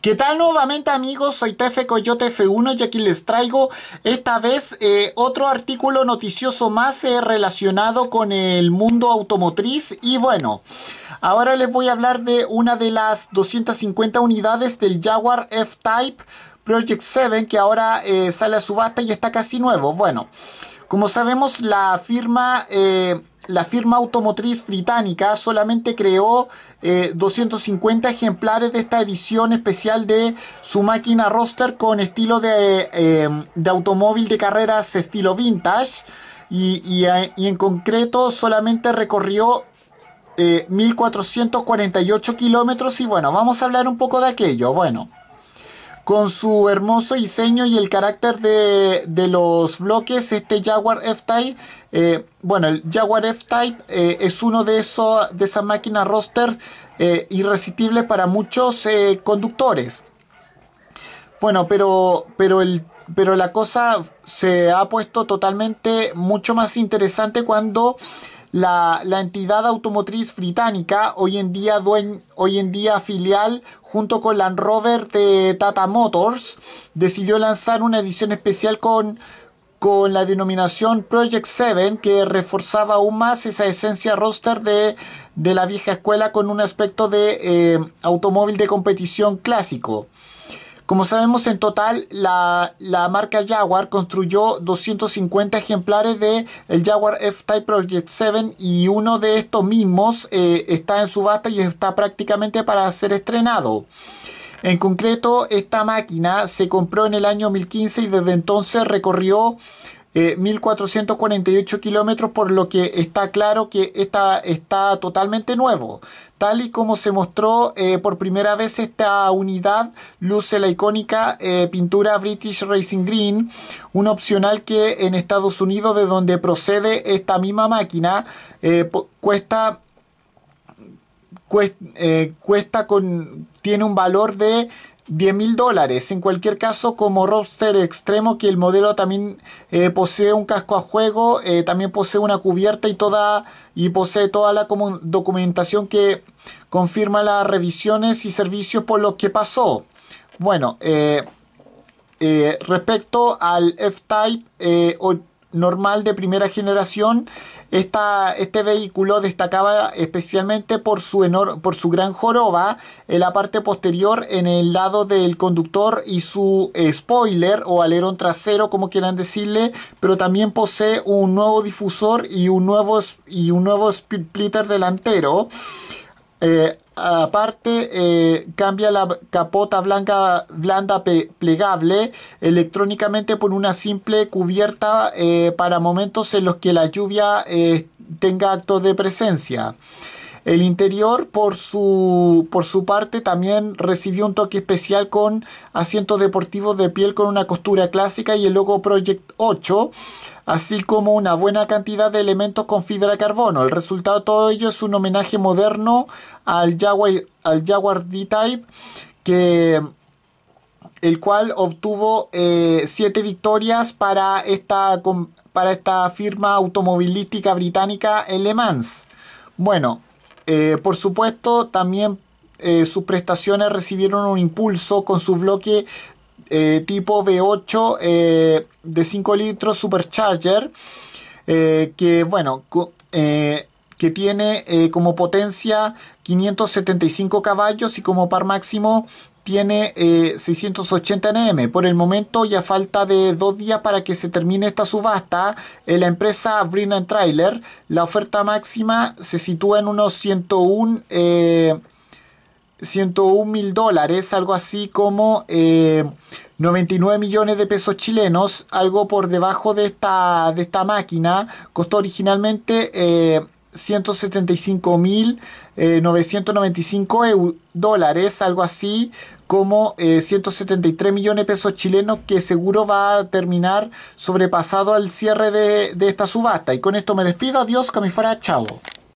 ¿Qué tal nuevamente amigos? Soy Tefe Coyote F1 y aquí les traigo esta vez eh, otro artículo noticioso más eh, relacionado con el mundo automotriz y bueno, ahora les voy a hablar de una de las 250 unidades del Jaguar F-Type Project 7 que ahora eh, sale a subasta y está casi nuevo. Bueno, como sabemos la firma la firma automotriz británica solamente creó 250 eh, ejemplares de esta edición especial de su máquina roster con estilo de, eh, automóvil de carreras estilo vintage y, eh, en concreto solamente recorrió 1448 kilómetros y bueno, vamos a hablar un poco de aquello. Bueno. Con su hermoso diseño y el carácter de, los bloques, este Jaguar F-Type, eh, bueno, el Jaguar F-Type eh, es uno de, esos de esas máquinas roster eh, irresistibles para muchos eh, conductores. Bueno, pero, pero pero la cosa se ha puesto totalmente mucho más interesante cuando la, entidad automotriz británica, hoy en, día hoy en día filial junto con Land Rover de Tata Motors, decidió lanzar una edición especial con, con la denominación Project 7, que reforzaba aún más esa esencia roster de, la vieja escuela con un aspecto de eh, automóvil de competición clásico. Como sabemos, en total la, marca Jaguar construyó 250 ejemplares de el Jaguar F-Type Project 7 y uno de estos mismos eh, está en subasta y está prácticamente para ser estrenado. En concreto, esta máquina se compró en el año 2015 y desde entonces recorrió 1.448 eh, kilómetros, por lo que está claro que esta está totalmente nuevo. Tal y como se mostró eh, por primera vez esta unidad, luce la icónica eh, pintura British Racing Green, un opcional que en Estados Unidos, de donde procede esta misma máquina, cuesta cuesta, con tiene un valor de 10 mil dólares. En cualquier caso, como roster extremo, que el modelo también eh, posee un casco a juego, eh, también posee una cubierta y toda y posee toda la documentación que confirma las revisiones y servicios por los que pasó. Bueno, eh, respecto al F-Type normal de primera generación, este vehículo destacaba especialmente por su, por su gran joroba en la parte posterior, en el lado del conductor y su eh, spoiler o alerón trasero, como quieran decirle, pero también posee un nuevo difusor y un y un nuevo splitter delantero. Eh, aparte, eh, cambia la capota blanca, blanda plegable electrónicamente por una simple cubierta eh, para momentos en los que la lluvia tenga acto de presencia. El interior, por su, por su parte, también recibió un toque especial con asientos deportivos de piel con una costura clásica y el logo Project 8, así como una buena cantidad de elementos con fibra de carbono. El resultado de todo ello es un homenaje moderno al Jaguar, al D-Type, que el cual obtuvo 7 eh, victorias para esta, para esta firma automovilística británica, Le Mans. Bueno, eh, por supuesto, también eh, sus prestaciones recibieron un impulso con su bloque eh, tipo V8 de 5 litros Supercharger, que bueno, que tiene como potencia 575 caballos y como par máximo tiene 680 eh, NM. Por el momento, ya falta de dos días para que se termine esta subasta. En eh, la empresa Brina Trailer, la oferta máxima se sitúa en unos 101 eh, mil dólares, algo así como 99 millones de pesos chilenos, algo por debajo de esta, de esta máquina. Costó originalmente... 175 mil 995 dólares, algo así, como 173 eh, millones de pesos chilenos que seguro va a terminar sobrepasado al cierre de, esta subasta. Y con esto me despido, adiós, camifora, chao.